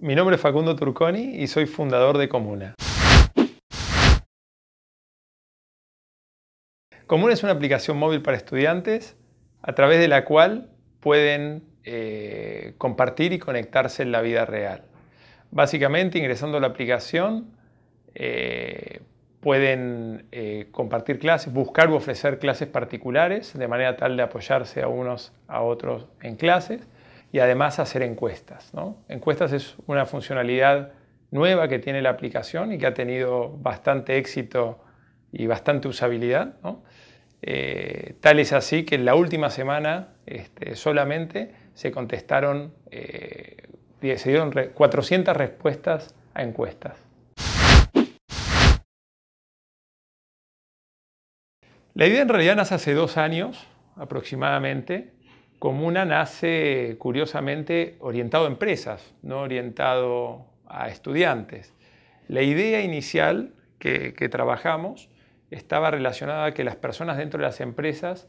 Mi nombre es Facundo Turconi y soy fundador de Comuna. Comuna es una aplicación móvil para estudiantes a través de la cual pueden eh, compartir y conectarse en la vida real. Básicamente, ingresando a la aplicación, eh, pueden eh, compartir clases, buscar u ofrecer clases particulares, de manera tal de apoyarse a unos a otros en clases y además hacer encuestas. ¿no? Encuestas es una funcionalidad nueva que tiene la aplicación y que ha tenido bastante éxito y bastante usabilidad. Eh, tal es así que en la última semana este, solamente se contestaron, eh, se dieron 400 respuestas a encuestas. La idea en realidad nace hace dos años aproximadamente Comuna nace curiosamente orientado a empresas, no orientado a estudiantes. La idea inicial que, trabajamos estaba relacionada a que las personas dentro de las empresas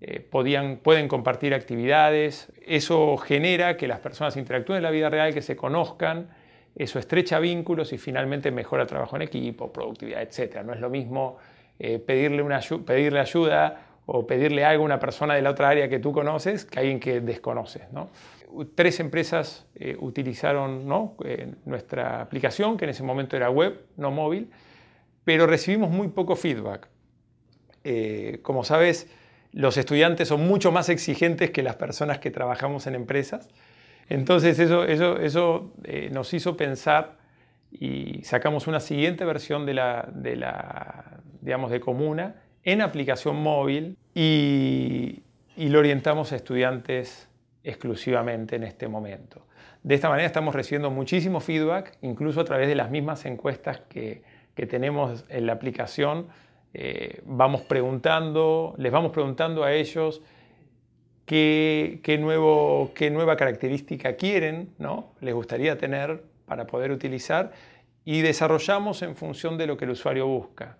eh, podían, pueden compartir actividades, eso genera que las personas interactúen en la vida real, que se conozcan, eso estrecha vínculos y finalmente mejora trabajo en equipo, productividad, etc. No es lo mismo eh, pedirle, una, pedirle ayuda o pedirle algo a una persona de la otra área que tú conoces que alguien que desconoces. Tres empresas eh, utilizaron eh, nuestra aplicación, que en ese momento era web, no móvil, pero recibimos muy poco feedback. Eh, como sabes, los estudiantes son mucho más exigentes que las personas que trabajamos en empresas. Entonces eso, nos hizo pensar y sacamos una siguiente versión de la, de la digamos, de Comuna en aplicación móvil y, lo orientamos a estudiantes exclusivamente en este momento. De esta manera estamos recibiendo muchísimo feedback, incluso a través de las mismas encuestas que, tenemos en la aplicación. Eh, vamos preguntando, les vamos preguntando a ellos qué, qué, nuevo, qué nueva característica quieren, ¿no? les gustaría tener para poder utilizar y desarrollamos en función de lo que el usuario busca.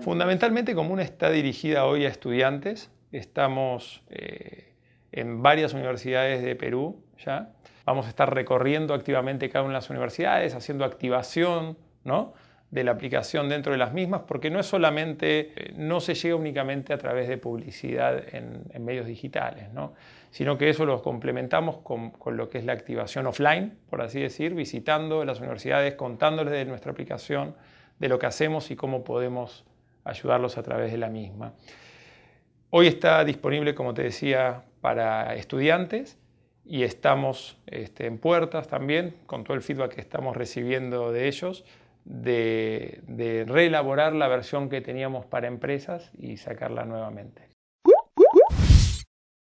Fundamentalmente Comuna está dirigida hoy a estudiantes. Estamos eh, en varias universidades de Perú ya. Vamos a estar recorriendo activamente cada una de las universidades, haciendo activación de la aplicación dentro de las mismas, porque no es solamente, eh, no se llega únicamente a través de publicidad en, medios digitales, sino que eso lo complementamos con, lo que es la activación offline, por así decir, visitando las universidades, contándoles de nuestra aplicación, de lo que hacemos y cómo podemos ayudarlos a través de la misma. Hoy está disponible, como te decía, para estudiantes y estamos este, en puertas también, con todo el feedback que estamos recibiendo de ellos, de, de reelaborar la versión que teníamos para empresas y sacarla nuevamente.